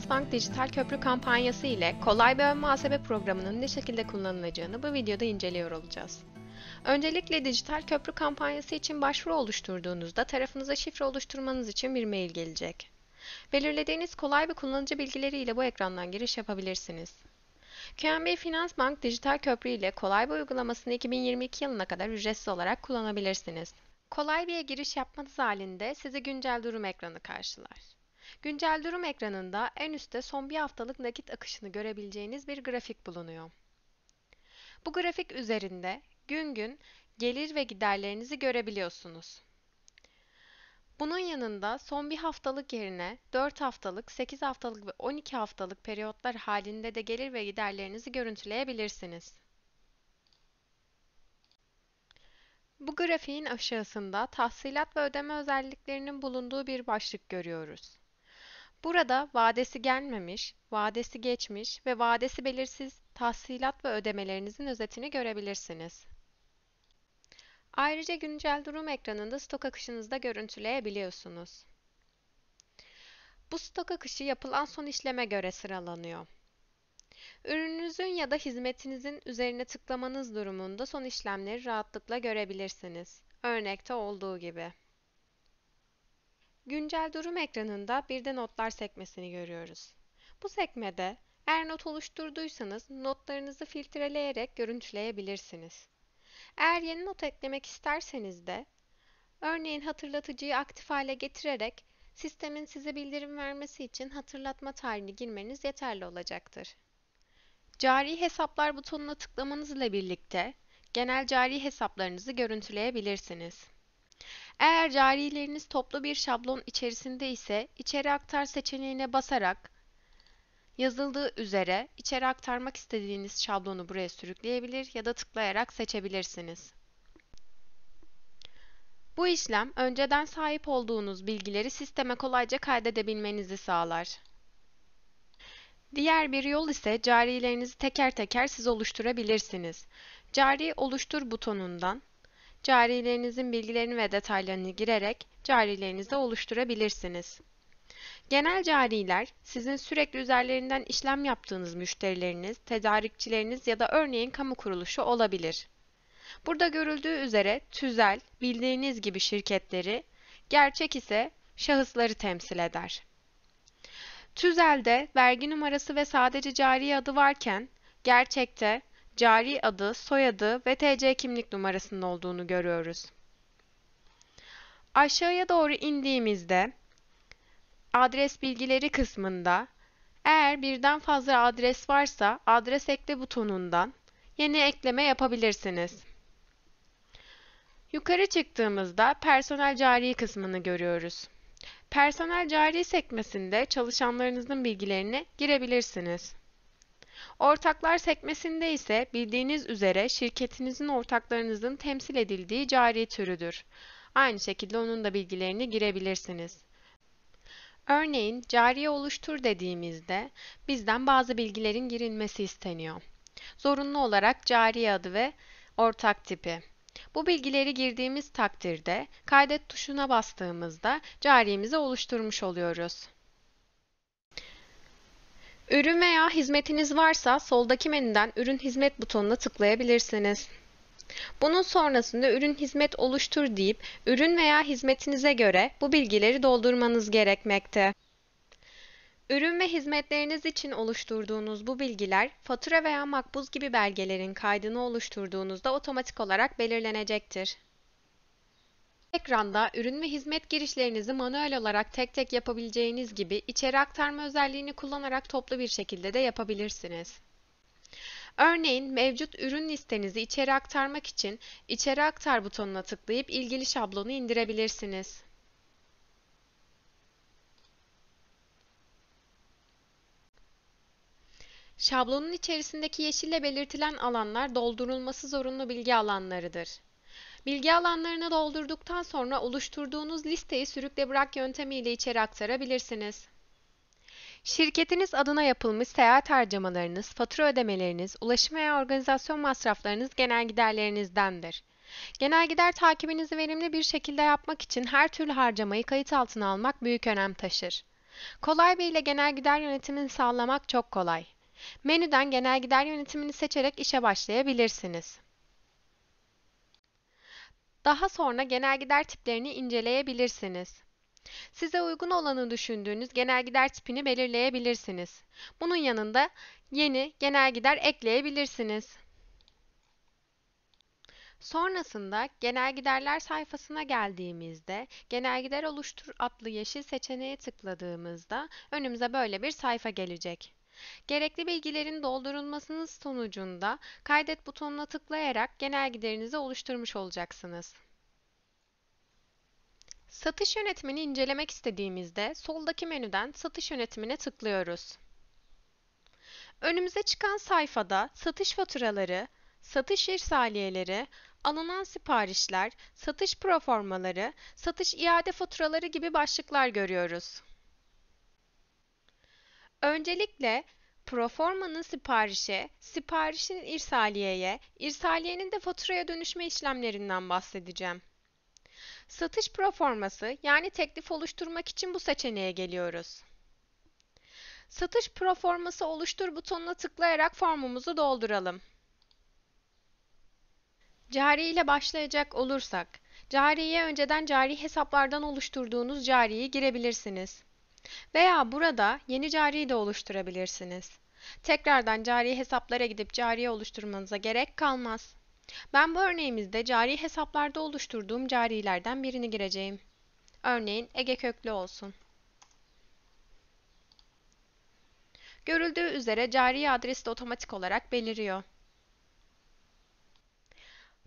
Akbank Dijital Köprü kampanyası ile kolay ve ön muhasebe programının ne şekilde kullanılacağını bu videoda inceliyor olacağız. Öncelikle dijital köprü kampanyası için başvuru oluşturduğunuzda tarafınıza şifre oluşturmanız için bir mail gelecek. Belirlediğiniz kolay ve kullanıcı bilgileri ile bu ekrandan giriş yapabilirsiniz. QNB Finans Bank dijital köprü ile kolay bir uygulamasını 2022 yılına kadar ücretsiz olarak kullanabilirsiniz. Kolay bir giriş yapmanız halinde sizi güncel durum ekranı karşılar. Güncel durum ekranında en üstte son bir haftalık nakit akışını görebileceğiniz bir grafik bulunuyor. Bu grafik üzerinde gün gün gelir ve giderlerinizi görebiliyorsunuz. Bunun yanında son bir haftalık yerine 4 haftalık, 8 haftalık ve 12 haftalık periyotlar halinde de gelir ve giderlerinizi görüntüleyebilirsiniz. Bu grafiğin aşağısında tahsilat ve ödeme özelliklerinin bulunduğu bir başlık görüyoruz. Burada vadesi gelmemiş, vadesi geçmiş ve vadesi belirsiz tahsilat ve ödemelerinizin özetini görebilirsiniz. Ayrıca güncel durum ekranında stok akışınızı da görüntüleyebiliyorsunuz. Bu stok akışı yapılan son işleme göre sıralanıyor. Ürününüzün ya da hizmetinizin üzerine tıklamanız durumunda son işlemleri rahatlıkla görebilirsiniz. Örnekte olduğu gibi. Güncel durum ekranında bir de notlar sekmesini görüyoruz. Bu sekmede eğer not oluşturduysanız notlarınızı filtreleyerek görüntüleyebilirsiniz. Eğer yeni not eklemek isterseniz de örneğin hatırlatıcıyı aktif hale getirerek sistemin size bildirim vermesi için hatırlatma tarihini girmeniz yeterli olacaktır. Cari hesaplar butonuna tıklamanızla birlikte genel cari hesaplarınızı görüntüleyebilirsiniz. Eğer carileriniz toplu bir şablon içerisinde ise içeri aktar seçeneğine basarak yazıldığı üzere içeri aktarmak istediğiniz şablonu buraya sürükleyebilir ya da tıklayarak seçebilirsiniz. Bu işlem önceden sahip olduğunuz bilgileri sisteme kolayca kaydedebilmenizi sağlar. Diğer bir yol ise carilerinizi teker teker siz oluşturabilirsiniz. Cari oluştur butonundan carilerinizin bilgilerini ve detaylarını girerek carilerinizi oluşturabilirsiniz. Genel cariler, sizin sürekli üzerlerinden işlem yaptığınız müşterileriniz, tedarikçileriniz ya da örneğin kamu kuruluşu olabilir. Burada görüldüğü üzere tüzel, bildiğiniz gibi şirketleri, gerçek ise şahısları temsil eder. Tüzel'de vergi numarası ve sadece cari adı varken, gerçekte cari adı, soyadı ve TC kimlik numarasının olduğunu görüyoruz. Aşağıya doğru indiğimizde adres bilgileri kısmında eğer birden fazla adres varsa adres ekle butonundan yeni ekleme yapabilirsiniz. Yukarı çıktığımızda personel cari kısmını görüyoruz. Personel cari sekmesinde çalışanlarınızın bilgilerini girebilirsiniz. Ortaklar sekmesinde ise bildiğiniz üzere şirketinizin ortaklarınızın temsil edildiği cari türüdür. Aynı şekilde onun da bilgilerini girebilirsiniz. Örneğin cariye oluştur dediğimizde bizden bazı bilgilerin girilmesi isteniyor. Zorunlu olarak cariye adı ve ortak tipi. Bu bilgileri girdiğimiz takdirde kaydet tuşuna bastığımızda cariyemizi oluşturmuş oluyoruz. Ürün veya hizmetiniz varsa soldaki menüden ürün hizmet butonuna tıklayabilirsiniz. Bunun sonrasında ürün hizmet oluştur deyip ürün veya hizmetinize göre bu bilgileri doldurmanız gerekmekte. Ürün ve hizmetleriniz için oluşturduğunuz bu bilgiler fatura veya makbuz gibi belgelerin kaydını oluşturduğunuzda otomatik olarak belirlenecektir. Ekranda ürün ve hizmet girişlerinizi manuel olarak tek tek yapabileceğiniz gibi içeri aktarma özelliğini kullanarak toplu bir şekilde de yapabilirsiniz. Örneğin mevcut ürün listenizi içeri aktarmak için içeri aktar butonuna tıklayıp ilgili şablonu indirebilirsiniz. Şablonun içerisindeki yeşille belirtilen alanlar doldurulması zorunlu bilgi alanlarıdır. Bilgi alanlarını doldurduktan sonra oluşturduğunuz listeyi sürükle bırak yöntemiyle içeri aktarabilirsiniz. Şirketiniz adına yapılmış seyahat harcamalarınız, fatura ödemeleriniz, ulaşım veya organizasyon masraflarınız genel giderlerinizdendir. Genel gider takibinizi verimli bir şekilde yapmak için her türlü harcamayı kayıt altına almak büyük önem taşır. Kolay bir ile genel gider yönetimini sağlamak çok kolay. Menüden genel gider yönetimini seçerek işe başlayabilirsiniz. Daha sonra genel gider tiplerini inceleyebilirsiniz. Size uygun olanı düşündüğünüz genel gider tipini belirleyebilirsiniz. Bunun yanında yeni genel gider ekleyebilirsiniz. Sonrasında genel giderler sayfasına geldiğimizde genel gider oluştur adlı yeşil seçeneğe tıkladığımızda önümüze böyle bir sayfa gelecek. Gerekli bilgilerin doldurulmasının sonucunda kaydet butonuna tıklayarak genel giderinizi oluşturmuş olacaksınız. Satış yönetimini incelemek istediğimizde soldaki menüden satış yönetimine tıklıyoruz. Önümüze çıkan sayfada satış faturaları, satış irsaliyeleri, alınan siparişler, satış proformaları, satış iade faturaları gibi başlıklar görüyoruz. Öncelikle proformanın siparişe, siparişin irsaliyeye, irsaliyenin de faturaya dönüşme işlemlerinden bahsedeceğim. Satış proforması yani teklif oluşturmak için bu seçeneğe geliyoruz. Satış proforması oluştur butonuna tıklayarak formumuzu dolduralım. Cari ile başlayacak olursak, cariye önceden cari hesaplardan oluşturduğunuz cariyi girebilirsiniz. Veya burada yeni cari de oluşturabilirsiniz. Tekrardan cari hesaplara gidip cariye oluşturmanıza gerek kalmaz. Ben bu örneğimizde cari hesaplarda oluşturduğum carilerden birini gireceğim. Örneğin Ege köklü olsun. Görüldüğü üzere cari adres de otomatik olarak beliriyor.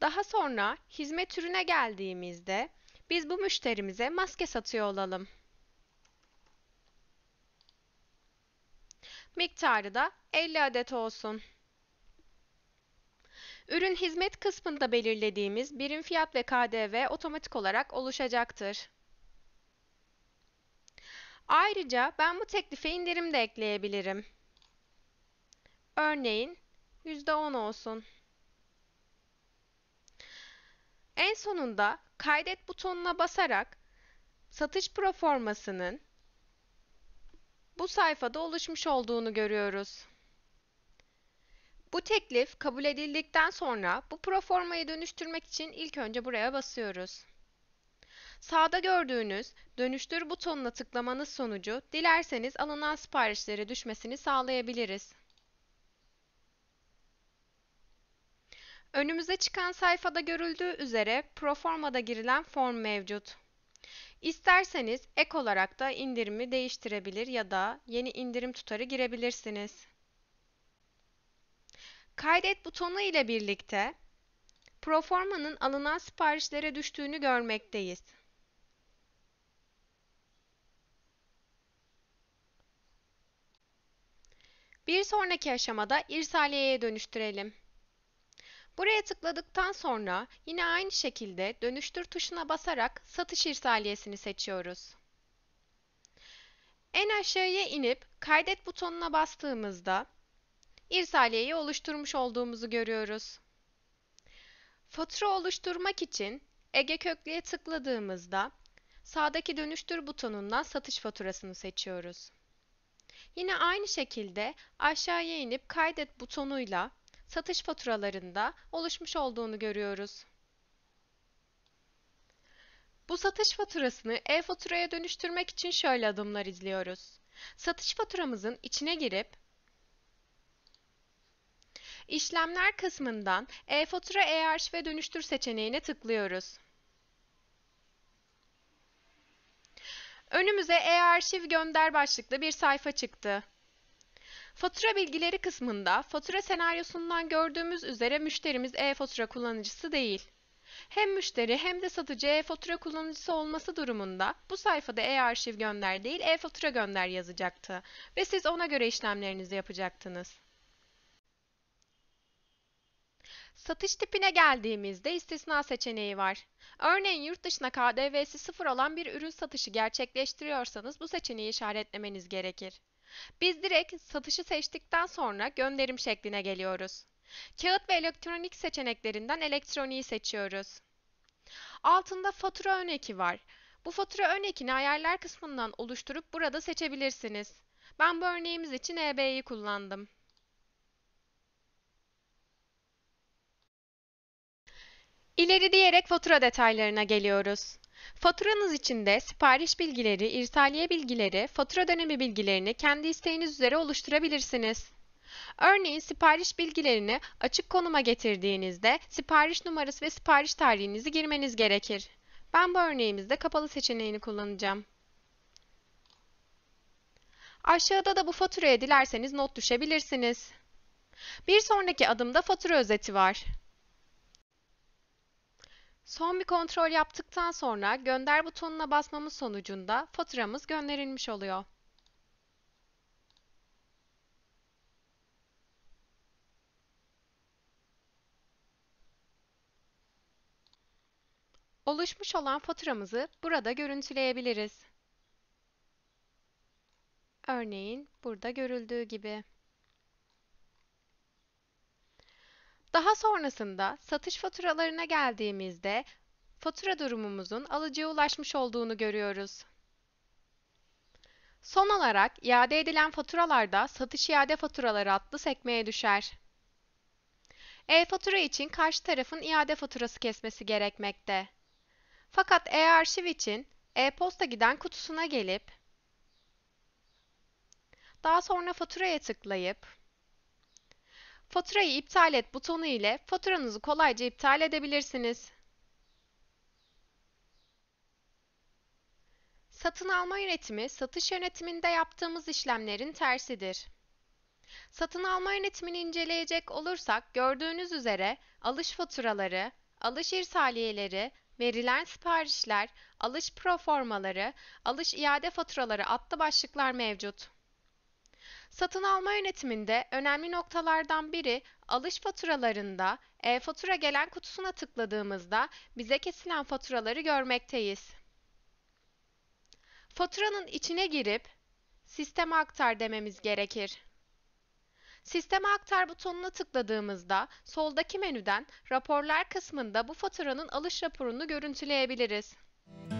Daha sonra hizmet türüne geldiğimizde biz bu müşterimize maske satıyor olalım. Miktarı da 50 adet olsun. Ürün hizmet kısmında belirlediğimiz birim fiyat ve KDV otomatik olarak oluşacaktır. Ayrıca ben bu teklife indirim de ekleyebilirim. Örneğin %10 olsun. En sonunda kaydet butonuna basarak satış proformasının bu sayfada oluşmuş olduğunu görüyoruz. Bu teklif kabul edildikten sonra bu proformayı dönüştürmek için ilk önce buraya basıyoruz. Sağda gördüğünüz dönüştür butonuna tıklamanız sonucu dilerseniz alınan siparişlere düşmesini sağlayabiliriz. Önümüze çıkan sayfada görüldüğü üzere proformada girilen form mevcut. İsterseniz ek olarak da indirimi değiştirebilir ya da yeni indirim tutarı girebilirsiniz. Kaydet butonu ile birlikte Proforma'nın alınan siparişlere düştüğünü görmekteyiz. Bir sonraki aşamada irsaliyeye dönüştürelim. Buraya tıkladıktan sonra yine aynı şekilde dönüştür tuşuna basarak satış irsaliyesini seçiyoruz. En aşağıya inip kaydet butonuna bastığımızda irsaliyeyi oluşturmuş olduğumuzu görüyoruz. Fatura oluşturmak için Ege Köklü'ye tıkladığımızda sağdaki dönüştür butonundan satış faturasını seçiyoruz. Yine aynı şekilde aşağıya inip kaydet butonuyla satış faturalarında oluşmuş olduğunu görüyoruz. Bu satış faturasını e-faturaya dönüştürmek için şöyle adımlar izliyoruz. Satış faturamızın içine girip İşlemler kısmından e-fatura e-arşiv ve dönüştür seçeneğine tıklıyoruz. Önümüze e-arşiv gönder başlıklı bir sayfa çıktı. Fatura bilgileri kısmında fatura senaryosundan gördüğümüz üzere müşterimiz e-fatura kullanıcısı değil. Hem müşteri hem de satıcı e-fatura kullanıcısı olması durumunda bu sayfada e-arşiv gönder değil e-fatura gönder yazacaktı ve siz ona göre işlemlerinizi yapacaktınız. Satış tipine geldiğimizde istisna seçeneği var. Örneğin yurt dışına KDV'si sıfır olan bir ürün satışı gerçekleştiriyorsanız bu seçeneği işaretlemeniz gerekir. Biz direkt satışı seçtikten sonra gönderim şekline geliyoruz. Kağıt ve elektronik seçeneklerinden elektroniği seçiyoruz. Altında fatura ön eki var. Bu fatura ön ekini ayarlar kısmından oluşturup burada seçebilirsiniz. Ben bu örneğimiz için EB'yi kullandım. İleri diyerek fatura detaylarına geliyoruz. Faturanız için de sipariş bilgileri, irsaliye bilgileri, fatura dönemi bilgilerini kendi isteğiniz üzere oluşturabilirsiniz. Örneğin sipariş bilgilerini açık konuma getirdiğinizde sipariş numarası ve sipariş tarihinizi girmeniz gerekir. Ben bu örneğimizde kapalı seçeneğini kullanacağım. Aşağıda da bu faturaya dilerseniz not düşebilirsiniz. Bir sonraki adımda fatura özeti var. Son bir kontrol yaptıktan sonra gönder butonuna basmamız sonucunda faturamız gönderilmiş oluyor. Oluşmuş olan faturamızı burada görüntüleyebiliriz. Örneğin burada görüldüğü gibi. Daha sonrasında satış faturalarına geldiğimizde fatura durumumuzun alıcıya ulaşmış olduğunu görüyoruz. Son olarak iade edilen faturalarda satış iade faturaları adlı sekmeye düşer. E-fatura için karşı tarafın iade faturası kesmesi gerekmekte. Fakat e-arşiv için e-posta giden kutusuna gelip daha sonra faturaya tıklayıp Faturayı iptal et butonu ile faturanızı kolayca iptal edebilirsiniz. Satın alma yönetimi, satış yönetiminde yaptığımız işlemlerin tersidir. Satın alma yönetimini inceleyecek olursak gördüğünüz üzere alış faturaları, alış irsaliyeleri, verilen siparişler, alış proformaları, alış iade faturaları adlı başlıklar mevcut. Satın alma yönetiminde önemli noktalardan biri alış faturalarında e-fatura gelen kutusuna tıkladığımızda bize kesilen faturaları görmekteyiz. Faturanın içine girip sisteme aktar dememiz gerekir. Sisteme aktar butonuna tıkladığımızda soldaki menüden raporlar kısmında bu faturanın alış raporunu görüntüleyebiliriz.